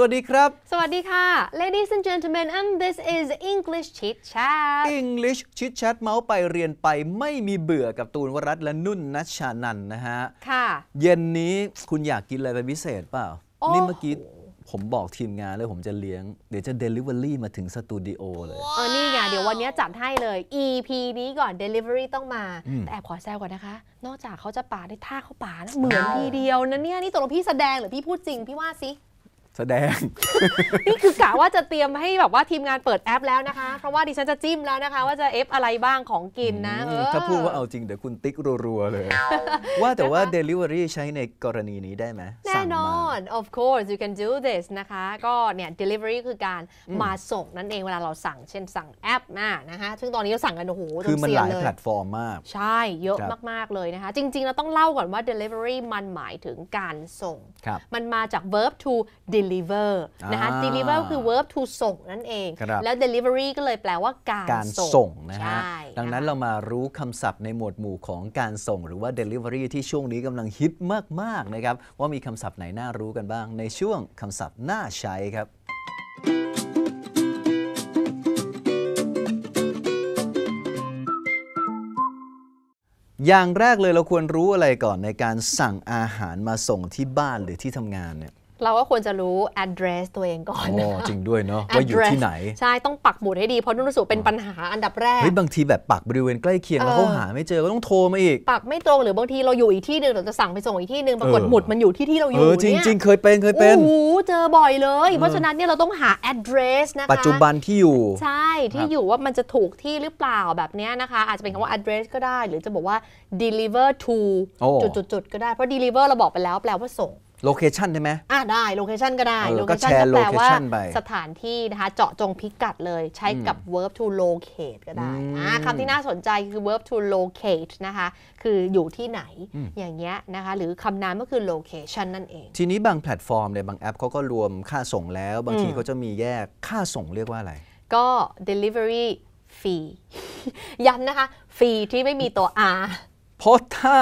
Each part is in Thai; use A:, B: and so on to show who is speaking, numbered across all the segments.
A: สวัสดีครับ สวัสดีค่ะ ladies and gentlemen and this is English chit chat English chit chat เมาส์ไป
B: เรียนไปไม่มีเบื่อกับตูนวรัตและนุ่นนัชชานันนะฮะ ค่ะ เย็นนี้คุณอยากกินอะไรเป็นพิเศษเปล่านี่เมื่อกี้ผมบอกทีมงานเลยผมจะเลี้ยง เดี๋ยวจะ Delivery มาถึงสตูดิโอเลยอ
A: ๋อนี่ไง เดี๋ยววันนี้จัดให้เลย EP นี้ก่อน Delivery ต้องมา แต่แอบขอแซวก่อนนะคะ นอกจากเขาจะป่าได้ท่าเขาป่าเหมือนทีเดียวนะเนี่ย นี่ตกลงพี่แสดงหรือพี่พูดจริงพี่ว่าสิแสดงนี่คือกะว่าจะเตรียมให้แบบว่าทีมงานเปิดแอปแล้วนะคะ เพราะว่าดิฉันจะจิ้มแล้วนะคะ ว่าจะเอฟอะไรบ้างของกินนะถ้าพูด
B: ว่าเอาจริงเดี๋ยวคุณติ๊กรัวๆเลย ว่าแต่ว่า Delivery ใช้ในกรณีนี้ได้ไหมแ
A: น่นอน of course you can do this นะคะก็เนี่ย Delivery คือการมาส่งนั่นเองเวลาเราสั่งเช่นสั่งแอปนะนะคะซึ่งตอนนี้เราสั่งกันโอ้โหคือมันหลายแพลต
B: ฟอร์มมาก ใช่เยอะ
A: มากๆเลยนะคะจริงๆเราต้องเล่าก่อนว่า Delivery มันหมายถึงการส่ง มันมาจาก verb to deliver deliver นะคะ deliver คือ verb to ส่ง นั่นเองแล้ว delivery ก็เลยแปลว่าการการส
B: ่งนะฮะดังนั้นเรามารู้คำศัพท์ในหมวดหมู่ของการส่งหรือว่า delivery ที่ช่วงนี้กำลังฮิตมากๆนะครับว่ามีคำศัพท์ไหนน่ารู้กันบ้างในช่วงคำศัพท์น่าใช้ครับ อย่างแรกเลยเราควรรู้อะไรก่อนในการสั่งอาหารมาส่งที่บ้านหรือที่ทำงานเนี่ย
A: เราก็ควรจะรู้ address ตัวเองก่อน อ๋อ จ
B: ริงด้วยเนาะว่าอยู่ที่ไหน ใช่
A: ต้องปักหมุดให้ดี เพราะนุ่นรู้สึกเป็นปัญหาอันดับแรก เฮ้ย
B: บางทีแบบปักบริเวณใกล้เคียงแล้วเขาหาไม่เจอ ก็ต้องโทรมาอีก
A: ปักไม่ตรงหรือบางทีเราอยู่อีกที่หนึ่งเราจะสั่งไปส่งอีกที่หนึ่งปรากฏหมุดมันอยู่ที่ที่เราอยู่เนี่ยจริงจริงเคยเป็น เคยเป็นโอ้โหเจอบ่อยเลย เพราะฉะนั้นเนี่ยเราต้องหา address นะคะ ปัจจุบันที่อยู่ ใช่ ที่อยู่ว่ามันจะถูกที่หรือเปล่าแบบเนี้ยนะคะ อาจจะเป็นคำว่า address ก็ได้ หรือจะบอกว่า deliver to จุดๆก็ได้เพราะ deliver เราบอกไปแล้ว แปลว่าส่ง
B: โลเคชันได้ไหม
A: อ่าได้โลเคชันก็ได้ โลเคชันแก็แปลว่าสถานที่นะคะเจาะจงพิกัดเลยใช้กับ verb to locate ก็ได้อ่ะคำที่น่าสนใจคือ verb to locate นะคะ คืออยู่ที่ไหนออย่างเงี้ยนะคะ หรือคำนามก็คือ location นั่นเอง
B: ทีนี้บางแพลตฟอร์มเนี่ยบางแอปเขาก็รวมค่าส่งแล้ว บางทีเขาจะมีแยกค่าส่งเรียกว่าอะไร
A: ก็ delivery fee ย้ำนะคะ fee ที่ไม่มีตัว r
B: เพราะถ้า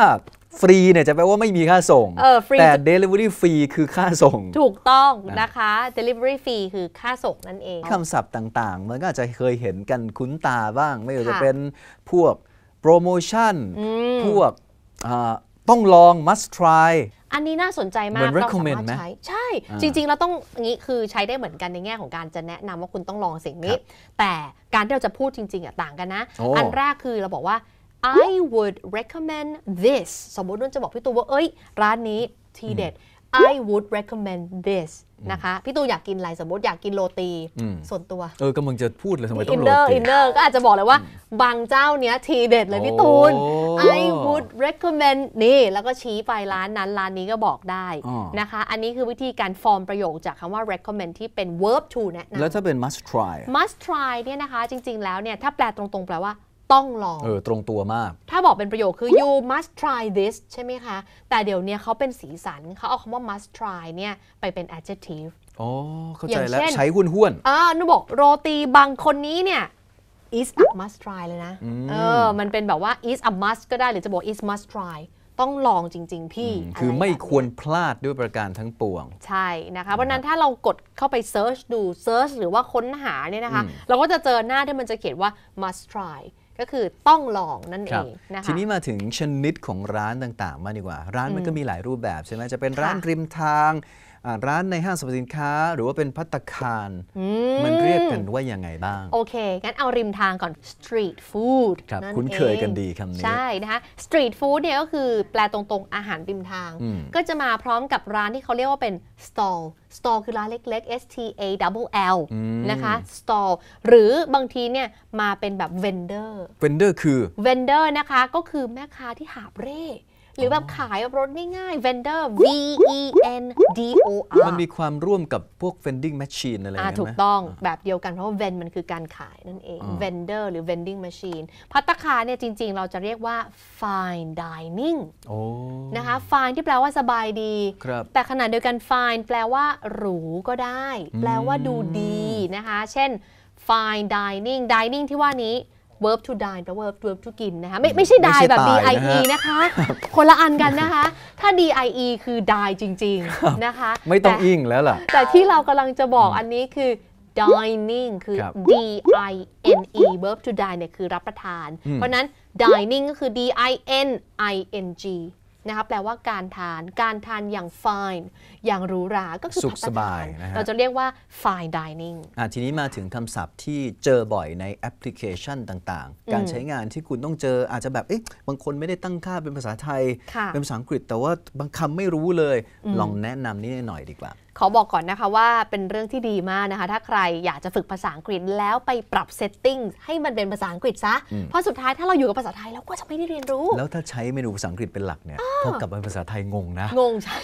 B: ฟรีเนี่ยจะแปลว่าไม่มีค่าส่งเออแต่ delivery ฟรีคือค่าส่ง
A: ถูกต้องนะคะ delivery ฟรีคือค่าส่งนั่นเองค
B: ำศัพท์ต่าง ๆ มันก็อาจจะเคยเห็นกันคุ้นตาบ้าง ไม่ว่าจะเป็นพวกโปรโมชั่นพวกต้องลอง must try
A: อันนี้น่าสนใจมากเราสามารถใช้ ใช่จริงๆเราต้องอย่างนี้คือใช้ได้เหมือนกันในแง่ของการจะแนะนำว่าคุณต้องลองสิ่งนี้ แต่การที่เราจะพูดจริงๆอ่ะต่างกันนะอันแรกคือเราบอกว่า I would recommend this สมมตินุ่นจะบอกพี่ตูว่าเอ้ย ร้านนี้ ทีเด็ด I would recommend this นะคะพี่ตูอยากกินอะไร สมมติอยากกินโรตี ส่วนตัวเอ
B: อกำลังจะพูดเลยทำไมต้องโรตีอินเนอร์อินเนอร
A: ์ก็อาจจะบอกเลยว่า บางเจ้าเนี้ยทีเด็ดเลยพี่ตูน I would recommend นี่ แล้วก็ชี้ไปร้านนั้นร้านนี้ก็บอกได้นะคะอันนี้คือวิธีการฟอร์มประโยคจากคำว่า recommend ที่เป็น verb to แนะนำแล้ว
B: ถ้าเป็น must try
A: must try เนี่ยนะคะจริง ๆ แล้วเนี่ยถ้าแปลตรงๆ แปลว่าต้องลองเอ
B: อตรงตัวมาก
A: ถ้าบอกเป็นประโยคคือ you must try this ใช่ไหมคะ แต่เดี๋ยวนี้เขาเป็นสีสันเขาเอาคำว่า must try เนี่ยไปเป็น adjective
B: อ๋อ เข้าใจแล้วใช้หุ่นห้วน
A: อ่านุบอกโรตีบางคนนี้เนี่ย is a must try เลยนะเออมันเป็นแบบว่า is a must ก็ได้หรือจะบอก is must try ต้องลองจริง ๆ พี่
B: คือไม่ควรพลาดด้วยประการทั้งปวง
A: ใช่ นะคะเพราะนั้นถ้าเรากดเข้าไปเซิร์ชดูเซิร์ชหรือว่าค้นหาเนี่ยนะคะ เราก็จะเจอหน้าที่มันจะเขียนว่า must try ก็คือต้องลองนั่นเองนะคะทีนี้ม
B: าถึงชนิดของร้านต่างๆมาดีกว่า ร้านมันก็มีหลายรูปแบบ ใช่ไหมจะเป็นร้านริมทางร้านในห้างสรรพสินค้าหรือว่าเป็นพัตคาร มันเรียกกันว่ายังไงบ้าง โอ
A: เค งั้นเอาริมทางก่อน street food ครับ คุ้นเคยกันดีคำนี้ ใช่ นะคะ street food เนี่ยก็คือแปลตรง ๆ อาหารริมทาง ก็จะมาพร้อมกับร้านที่เขาเรียกว่าเป็น stall stall คือร้านเล็ก ๆ S T A w l L นะคะ stall หรือบางทีเนี่ยมาเป็นแบบ vendor vendor คือ vendor นะคะก็คือแม่ค้าที่หาบเร่หรือแบบขายแบบรถง่ายๆ vendor V E N
B: D O R มันมีความร่วมกับพวก vending machine อะไรอย่างเงี้ยถูกต้
A: อง แบบเดียวกันเพราะว่า vend มันคือการขายนั่นเอง vendor หรือ vending machine พัตคาเนี่ยจริงๆ เราจะเรียกว่า fine dining นะคะ fine ที่แปลว่าสบายดี แต่ขณะเดียวกัน fine แปลว่าหรูก็ได้ แปลว่าดูดีนะคะ เช่น fine dining dining ที่ว่านี้ verb to dine แปลว่า verb to กินนะคะไม่ไม่ใช่ die แบบ die นะคะคนละอันกันนะคะ ถ้า die คือ die จริงๆนะคะไม
B: ่ต้องอิงแล้วล่ะแ
A: ต่ที่เรากำลังจะบอกอันนี้คือ dining คือ d i n e verb to dine เนี่ยคือรับประทาน เพราะนั้น dining ก็คือ d i n i n g นะคะแปลว่าการทานการทานอย่าง fine อย่างหรูหรา ก็คือสุขสบ
B: ายะะเราจะเรีย
A: กว่า fine dining
B: ทีนี้มาถึงคำศัพท์ที่เจอบ่อยในแอปพลิเคชันต่างๆ การใช้งานที่คุณต้องเจออาจจะแบบเอ๊ะบางคนไม่ได้ตั้งค่าเป็นภาษาไทย เป็นภาษาอังกฤษแต่ว่าบางคำไม่รู้เลย ลองแนะนำนี่หน่อยดีกว่า
A: ขอบอกก่อนนะคะว่าเป็นเรื่องที่ดีมากนะคะถ้าใครอยากจะฝึกภาษาอังกฤษแล้วไปปรับเซตติ้งให้มันเป็นภาษาอังกฤษซะ เพราะสุดท้ายถ้าเราอยู่กับภาษาไทยเราก็จะไม่ได้เรียนรู้แล้
B: วถ้าใช้เมนูภาษาอังกฤษเป็นหลักเนี่ยพอกลับมาภาษาไทยงงนะง
A: งใช่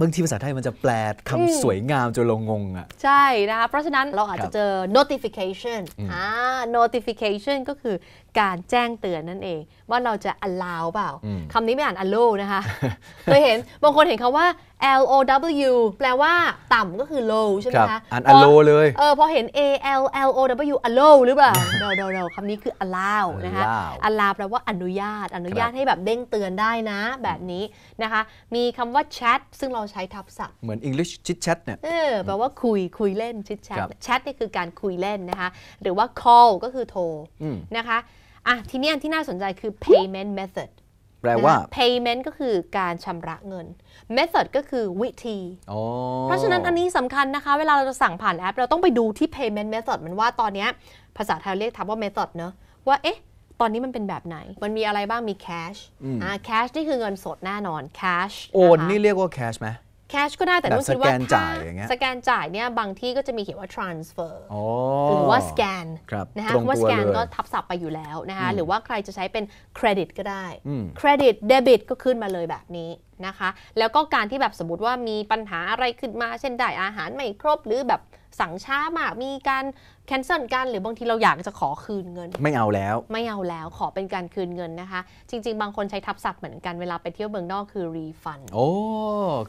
A: บ
B: างทีภาษาไทยมันจะแปลคำสวยงามจนเรางงอ่ะ
A: ใช่นะคะเพราะฉะนั้นเราอาจจะเจอ notification อ่า notification ก็คือการแจ้งเตือนนั่นเอง ว่าเราจะ allow เปล่าคำนี้ไม่อ่าน allow นะคะเคยเห็นบางคนเห็นคาว่า L O W แปลว่า ต่ำก็คือ low ใช่ไหมคะอ่าน allow เลย เออ พอเห็น A L L O W allow หรือเปล่า no no no คำนี้คือ allow นะคะ allow แปลว่าอนุญาต อนุญาตให้แบบเด้งเตือนได้นะ แบบนี้นะคะ มีคำว่า chat ซึ่งเราใช้ทับศัพท์
B: เหมือน English chit chat เนี่ยเอ
A: อแปลว่าคุยคุยเล่น chit chat chat นี่คือการคุยเล่นนะคะหรือว่า call ก็คือโทรนะคะอ่ะ ทีนี้อันที่น่าสนใจคือ payment method แปลว่า payment ก็คือการชำระเงิน method ก็คือวิธี
B: เพราะฉะนั้นอันนี้
A: สำคัญนะคะ เวลาเราจะสั่งผ่านแอปเราต้องไปดูที่ payment method มันว่าตอนนี้ ภาษาไทยเรียกทับว่า method เนอะว่า เอ๊ะ ตอนนี้มันเป็นแบบไหน มันมีอะไรบ้างมี cash อ่า cash นี่คือเงินสดแน่นอน cash โ
B: อนนี่เรียกว่า cash ไหม
A: แคชก็ได้แต่ต้องคิดว่าสแกนจ่ายอย่างเงี้ยสแกนจ่ายเนี่ยบางที่ก็จะมีเขียนว่า transfer
B: หรือว่าสแกนนะคะว่าสแกนก็
A: ทับศัพท์ไปอยู่แล้วนะคะหรือว่าใครจะใช้เป็นเครดิต ก็ได้เครดิตเดบิตก็ขึ้นมาเลยแบบนี้นะคะ แล้วก็การที่แบบสมมติว่ามีปัญหาอะไรขึ้นมา เช่นได้อาหารไม่ครบหรือแบบสั่งช้ามากมีการแคนเซิลกัน หรือบางทีเราอยากจะขอคืนเงิน ไม่เอาแล้ว ไม่เอาแล้วขอเป็นการคืนเงินนะคะ จริงๆ บางคนใช้ทับศัพท์เหมือนกันเวลาไปเที่ยวเมืองนอกคือรีฟัน
B: โอ้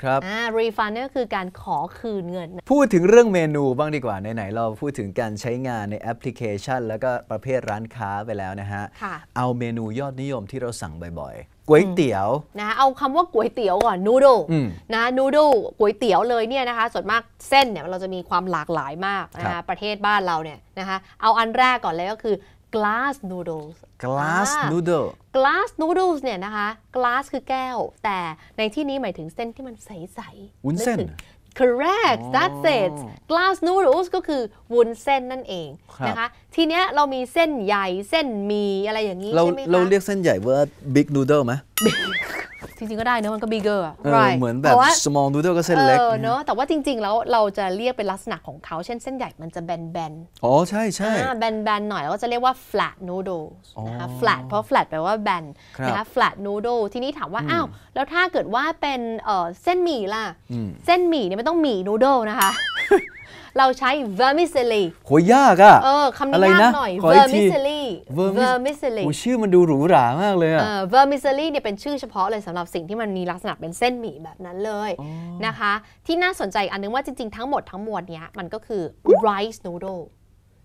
B: ครับอ่
A: ารีฟันนี่ก็คือการขอคืนเงิน พู
B: ดถึงเรื่องเมนูบ้างดีกว่าไหนๆเราพูดถึงการใช้งานในแอปพลิเคชันแล้วก็ประเภทร้านค้าไปแล้วนะฮะะเอาเมนูยอดนิยมที่เราสั่งบ่อยก๋วยเตี๋ยว
A: นะเอาคำว่าก๋วยเตี๋ยวก่อนนูโดนะนูโดก๋วยเตี๋ยวเลยเนี่ยนะคะส่วนมากเส้นเนี่ยเราจะมีความหลากหลายมากนะคะประเทศบ้านเราเนี่ยนะคะเอาอันแรกก่อนเลยก็คือ glass noodles
B: glass noodle
A: glass noodles เนี่ยนะคะ glass คือแก้ว แต่ในที่นี้หมายถึงเส้นที่มันใส ๆ วุ้นเส้น correct that's it glass noodles ก็คือวุ้นเส้นนั่นเองนะคะทีเนี้ยเรามีเส้นใหญ่เส้นมี อะไรอย่างนี้ใช่ไหมคะเรา
B: เรียกเส้นใหญ่ว่า big noodle ไหม
A: จริงๆก็ได้นะมันก็ bigger เอ Right เหมือนแบบ
B: small noodle ก็เส้นเล็กเนาะแ
A: ต่ว่าจริงๆ แล้วเราจะเรียกเป็นลักษณะของเขาเช่นเส้นใหญ่มันจะแบนๆ
B: อ๋อใช่ใช่แบ
A: นแบนๆหน่อยเราก็จะเรียกว่า flat noodle
B: นะคะ flat เพรา
A: ะ flat แปลว่าแบนนะคะ flat noodle ทีนี้ถามว่าอ้าวแล้วถ้าเกิดว่าเป็นเส้นหมี่ล่ะเส้นหมี่เนี่ยไม่ต้องหมี่ noodle นะคะเราใช้ vermicelli
B: โหยากอะเออคำนี้ยากหน่อย vermicelli
A: v e r m i s e l l i โอ้ช
B: ื่อมันดูหรูหรามากเลยอะ
A: v e r m i ซ e l l i เนี่ยเป็นชื่อเฉพาะเลยสำหรับสิ่งที่มันมีลักษณะเป็นเส้นหมี่แบบนั้นเลยนะคะ ที่น่าสนใจอันนึงว่าจริงๆทั้งหมดทั้งมวลเนี้ยมันก็คือ rice noodle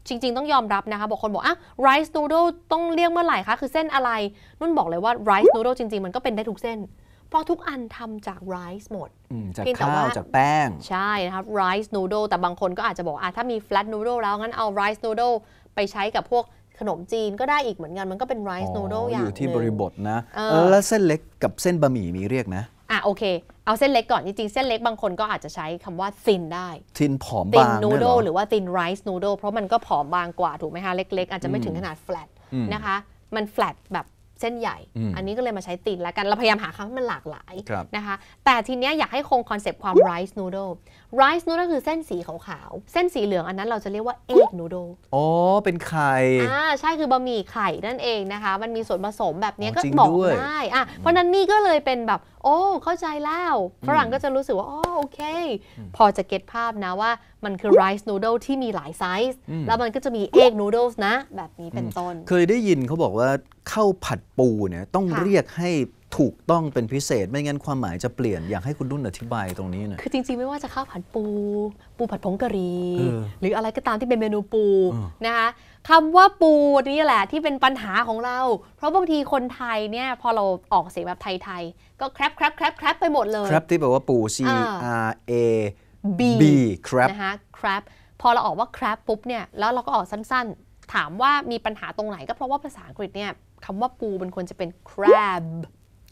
A: จริงๆต้องยอมรับนะคะบอกคนบอกอ่ะ rice noodle ต้องเรียกเมื่อไหร่คะ คือเส้นอะไร นุ่นบอกเลยว่า rice noodle จริง ๆมันก็เป็นได้ทุกเส้น เพราะทุกอันทำจากไรซ์หมด
B: จากข้าวจากแป้ง
A: ใช่นะครับไรซ์นูโดแต่บางคนก็อาจจะบอกอ่ะถ้ามี flat noodle แล้วงั้นเอาไรซ์นูโดไปใช้กับพวกขนมจีนก็ได้อีกเหมือนกันมันก็เป็นไรซ์นูโดอย่างอยู่ที่บริ
B: บทนะแล้วเส้นเล็กกับเส้นบะหมี่มีเรียกนะ
A: อ่ะโอเค เอาเส้นเล็กก่อน จริงๆ เส้นเล็กบางคนก็อาจจะใช้คำว่าซินได้
B: ซินผอมบางเนนูโดหรือว
A: ่าตินไรซ์นูโดเพราะมันก็ผอมบางกว่าถูกไหมคะเล็กๆ อาจจะไม่ถึงขนาดแฟลตนะคะ มันแฟลตแบบเส้นใหญ่ อันนี้ก็เลยมาใช้ตินแล้วกัน เราพยายามหาคำให้มันหลากหลายนะคะ แต่ทีเนี้ยอยากให้คงคอนเซปต์ความ rice noodle rice noodle คือเส้นสีขาวๆเส้นสีเหลืองอันนั้นเราจะเรียกว่า egg
B: noodle อ๋อ เป็นไข่ อ่
A: า ใช่ คือบะหมี่ไข่นั่นเองนะคะ มันมีส่วนผสมแบบนี้ก็บอกได้ อ่ะ เพราะนั้นนี่ก็เลยเป็นแบบโอ้เข้าใจแล้วฝรั่งก็จะรู้สึกว่าอ๋อโอเค พอจะเก็ตภาพนะว่า มันคือไรซ์นูโดที่มีหลายไซส์แล้วมันก็จะมีเอ็กนูโดนะ แบบนี้เป็นต้น เ
B: คยได้ยินเขาบอกว่าเข้าผัดปูเนี่ยต้องเรียกให้ถูกต้องเป็นพิเศษไม่งั้นความหมายจะเปลี่ยนอยากให้คุณรุ่นอธิบายตรงนี้หน่อย
A: คือจริง ๆ ไม่ว่าจะข้าวผัดปู ปูผัดผงกะหรี่หรืออะไรก็ตามที่เป็นเมนูปูนะคะคำว่าปูนี่แหละที่เป็นปัญหาของเรา เพราะบางทีคนไทยเนี่ยพอเราออกเสียงแบบไทย ๆ ก็แครบแครบครบแครบไปหมดเลยแครบ
B: ที่แปลว่าปู C R A B B ครับนะค
A: ะครับพอเราออกว่าครับปุ๊บเนี่ยแล้วเราก็ออกสั้นๆ ถามว่ามีปัญหาตรงไหน ก็เพราะว่าภาษาอังกฤษเนี่ยคำว่าปูมันควรจะเป็น crab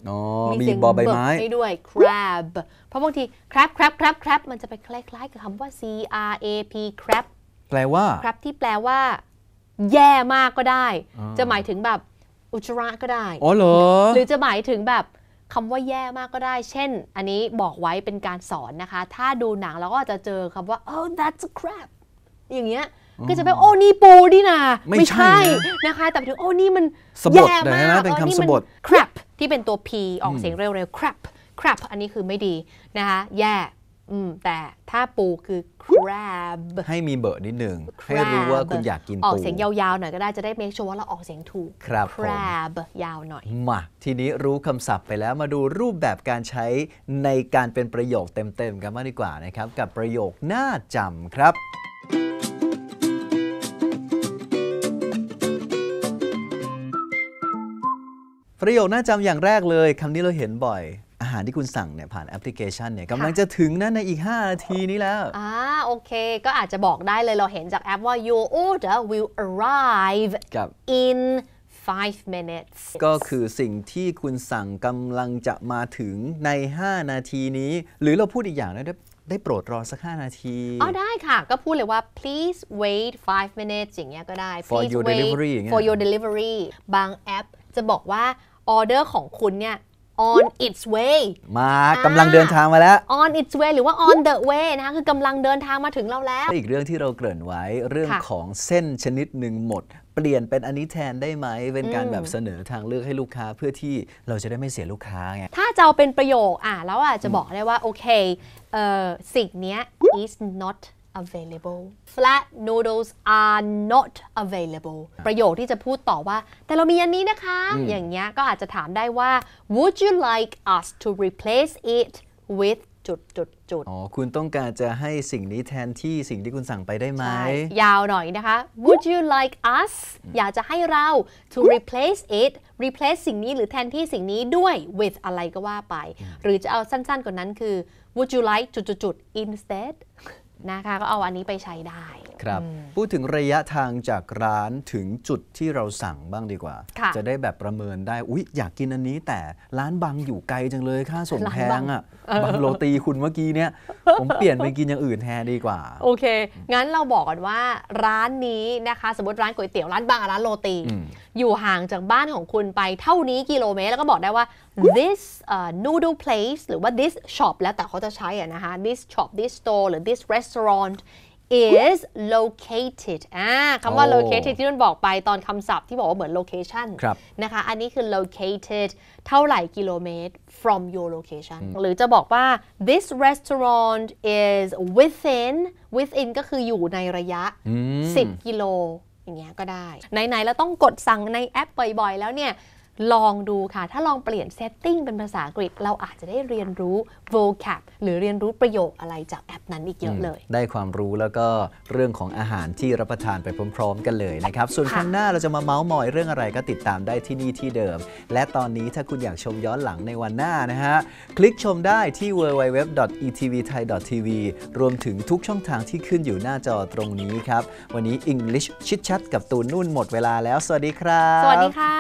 B: มีเสียงบอใบไม้ด
A: ้วย crab เพราะบางที crab crab crab crab มันจะไปคล้ายๆกับคำว่า c r a p crab
B: แปลว่า crab
A: ที่แปลว่า แย่มากก็ได้ จะหมายถึงแบบ อุจจาระก็ได้อ๋อเหรอหรือจะหมายถึงแบบคำว่าแย่มากก็ได้ เช่นอันนี้บอกไว้เป็นการสอนนะคะ ถ้าดูหนังเราก็จะเจอคำว่า oh that's a crab อย่างเงี้ยก็จะแปลโอ้นี่ปูดินะไม่ใช่ นะคะแต่ถึงโอ้นี่มันแย่มากเป็นคำสบท crab ที่เป็นตัว P ออกเสียงเร็วๆ crap crap อันนี้คือไม่ดีนะคะแย่แต่ถ้าปูคือ crab
B: ให้มีเบอร์นิดหนึ่งให้รู้ว่าคุณอยากกินปู ออกเสียงยา
A: วๆ หน่อยก็ได้จะได้เมคชัวร์ว่าเราออกเสียงถูก crab ยาวหน่อย
B: มาทีนี้รู้คำศัพท์ไปแล้วมาดูรูปแบบการใช้ในการเป็นประโยคเต็มๆ กันมากดีกว่านะครับ กับประโยคน่าจำครับประโยคน่าจำอย่างแรกเลยคำนี้เราเห็นบ่อยอาหารที่คุณสั่งเนี่ยผ่านแอปพลิเคชันเนี่ยกำลังจะถึงนะในอีก 5 นาทีนี้แล้วอ
A: ่าโอเค ก็อาจจะบอกได้เลยเราเห็นจากแอปว่า your order will arrive in f in 5 minutes ก
B: ็คือสิ่งที่คุณสั่งกำลังจะมาถึงใน 5 นาทีนี้ หรือเราพูดอีกอย่างนะได้ได้โปรดรอสัก 5 นาทีอ๋อไ
A: ด้ค่ะก็พูดเลยว่า please wait 5 minutes อย่างเงี้ยก็ได้ for your delivery for your delivery บางแอปจะบอกว่าออเดอร์ของคุณเนี่ย on its way
B: มากำลังเดินทางมาแล้ว
A: on its way หรือว่า on the way นะคะคือกำลังเดินทางมาถึงเราแล้
B: ว อีกเรื่องที่เราเกริ่นไว้เรื่องของเส้นชนิดหนึ่งหมด เปลี่ยนเป็นอันนี้แทนได้ไหม เป็นการแบบเสนอทางเลือกให้ลูกค้าเพื่อที่เราจะได้ไม่เสียลูกค้าไง
A: ถ้าจะเอาเป็นประโยคอ่ะแล้วอาจจะบอกได้ว่า โอเคเอ่อสิ่งนี้ is not available flat noodles are not available ประโยคที่จะพูดต่อว่าแต่เรามีอันนี้นะคะ อย่างเงี้ยก็อาจจะถามได้ว่า would you like us to replace it with จุดจุดจุด อ๋อ
B: คุณต้องการจะให้สิ่งนี้แทนที่สิ่งที่คุณสั่งไปได้ไหม
A: ยาวหน่อยนะคะ Would you like us อยากจะให้เรา to replace it replace สิ่งนี้หรือแทนที่สิ่งนี้ด้วย with อะไรก็ว่าไป หรือจะเอาสั้นๆ กว่านั้นคือ Would you like จุดจุดจุด instead นะคะก็เอาอันนี้ไปใช้ได้ครับ พู
B: ดถึงระยะทางจากร้านถึงจุดที่เราสั่งบ้างดีกว่า จะได้แบบประเมินได้อุ๊ยอยากกินอันนี้ แต่ร้านบางอยู่ไกลจังเลย ค่าส่งแพงอ่ะบางโรตีคุณเมื่อกี้เนี่ย ผมเปลี่ยนไปกินอย่างอื่นแทนดีกว่า
A: โอเค งั้นเราบอกก่อนว่าร้านนี้นะคะสมมติร้านก๋วยเตี๋ยวร้านบางร้านโรตีอยู่ห่างจากบ้านของคุณไปเท่านี้กิโลเมตร แล้วก็บอกได้ว่า this uh, noodle place หรือว่า this shop แล้วแต่เขาจะใช้อะนะคะ this shop this store หรือ this restaurant is located อ่าคำว่า located ที่นุ่นบอกไปตอนคำศัพท์ที่บอกว่าเหมือน location นะคะ อันนี้คือ located เท่าไหร่กิโลเมตร from your location หรือจะบอกว่า this restaurant is within within ก็คืออยู่ในระยะ 10 กิโลอย่างเงี้ยก็ได้ ไหนๆ เราต้องกดสั่งในแอปบ่อย ๆแล้วเนี่ยลองดูค่ะ ถ้าลองเปลี่ยนเซตติ้งเป็นภาษาอังกฤษ เราอาจจะได้เรียนรู้ vocab หรือเรียนรู้ประโยคอะไรจากแอปนั้นอีกเยอะเลย
B: ได้ความรู้แล้วก็เรื่องของอาหารที่รับประทานไปพร้อมๆกันเลยนะครับ ส่วนข้างหน้าเราจะมาเมาส์มอยเรื่องอะไรก็ติดตามได้ที่นี่ที่เดิม และตอนนี้ถ้าคุณอยากชมย้อนหลังในวันหน้านะฮะ คลิกชมได้ที่ www.etvthai.tv รวมถึงทุกช่องทางที่ขึ้นอยู่หน้าจอตรงนี้ครับ วันนี้ English ชิดชัด กับตูนนุ่นหมดเวลาแล้ว สวัสดีครับ สวัสดี
A: ค่ะ